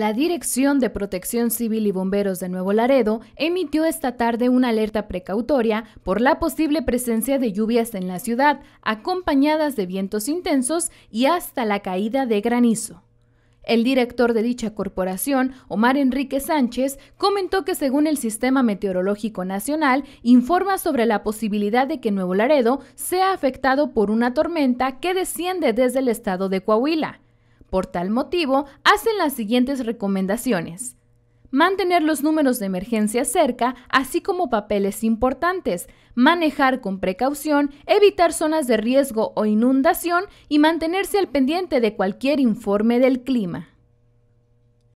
La Dirección de Protección Civil y Bomberos de Nuevo Laredo emitió esta tarde una alerta precautoria por la posible presencia de lluvias en la ciudad, acompañadas de vientos intensos y hasta la caída de granizo. El director de dicha corporación, Omar Enrique Sánchez, comentó que según el Sistema Meteorológico Nacional, informa sobre la posibilidad de que Nuevo Laredo sea afectado por una tormenta que desciende desde el estado de Coahuila. Por tal motivo, hacen las siguientes recomendaciones. Mantener los números de emergencia cerca, así como papeles importantes, manejar con precaución, evitar zonas de riesgo o inundación y mantenerse al pendiente de cualquier informe del clima.